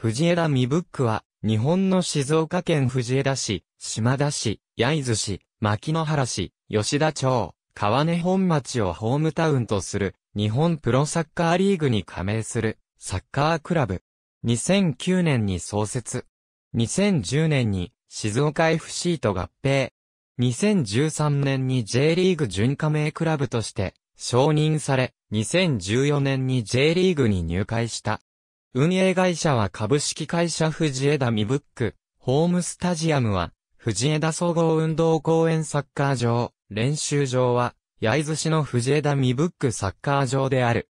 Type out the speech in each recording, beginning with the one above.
藤枝未ブックは、日本の静岡県藤枝市、島田市、焼津市、牧野原市、吉田町、川根本町をホームタウンとする、日本プロサッカーリーグに加盟する、サッカークラブ。2009年に創設。2010年に、静岡 FC と合併。2013年に J リーグ準加盟クラブとして承認され、2014年に J リーグに入会した。運営会社は株式会社藤枝ミブック、ホームスタジアムは、藤枝総合運動公園サッカー場、練習場は、焼津市の藤枝ミブックサッカー場である。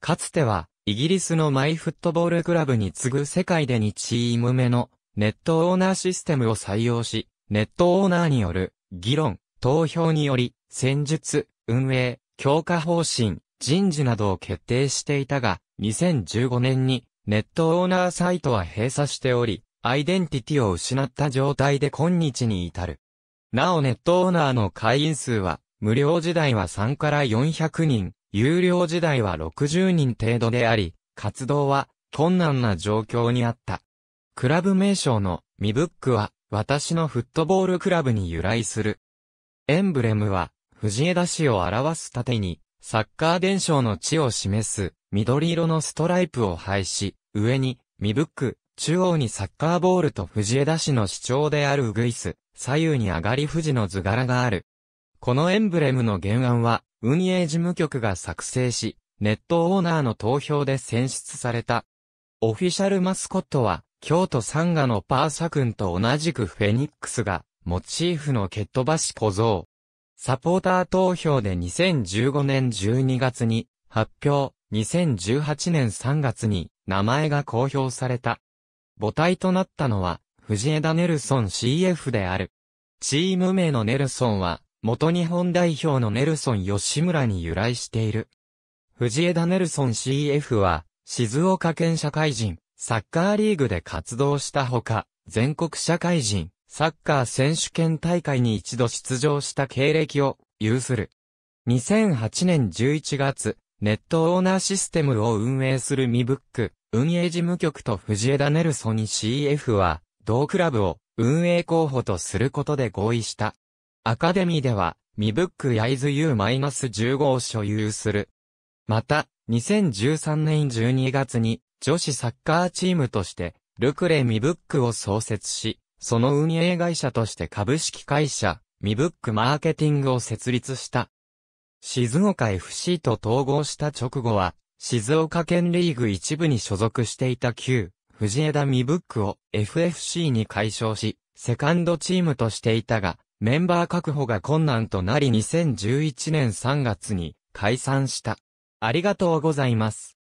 かつては、イギリスのマイフットボールクラブに次ぐ世界で2チーム目のネットオーナーシステムを採用し、ネットオーナーによる議論、投票により、戦術、運営、強化方針、人事などを決定していたが、2015年にネットオーナーサイトは閉鎖しており、アイデンティティを失った状態で今日に至る。なおネットオーナーの会員数は、無料時代は3から400人、有料時代は60人程度であり、活動は困難な状況にあった。クラブ名称のミブックは、私のフットボールクラブに由来する。エンブレムは、藤枝市を表す盾に、サッカー伝承の地を示す、緑色のストライプを配し、上に、ミブック、中央にサッカーボールと藤枝市の市長であるウグイス、左右に上がり富士の図柄がある。このエンブレムの原案は、運営事務局が作成し、ネットオーナーの投票で選出された。オフィシャルマスコットは、京都サンガのパーサ君と同じくフェニックスが、モチーフの蹴っ飛ばし小僧。サポーター投票で2015年12月に発表、2018年3月に名前が公表された。母体となったのは、藤枝ネルソン CF である。チーム名のネルソンは、元日本代表のネルソン吉村に由来している。藤枝ネルソン CF は、静岡県社会人、サッカーリーグで活動したほか、全国社会人、サッカー選手権大会に一度出場した経歴を有する。2008年11月、ネットオーナーシステムを運営するミブック、運営事務局と藤枝ネルソニ CF は、同クラブを運営候補とすることで合意した。アカデミーでは、ミブックイズ U-15 を所有する。また、2013年12月に、女子サッカーチームとして、ルクレミブックを創設し、その運営会社として株式会社、ミブックマーケティングを設立した。静岡 FC と統合した直後は、静岡県リーグ一部に所属していた旧、藤枝ミブックを FFC に解消し、セカンドチームとしていたが、メンバー確保が困難となり2011年3月に解散した。ありがとうございます。